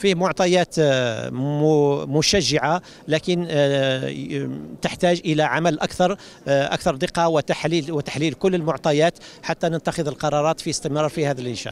فيه معطيات آه، مشجعه لكن آه، تحتاج الى عمل اكثر آه، اكثر دقه وتحليل وتحليل كل المعطيات حتى نتخذ القرارات في استمرار في هذا الانشاء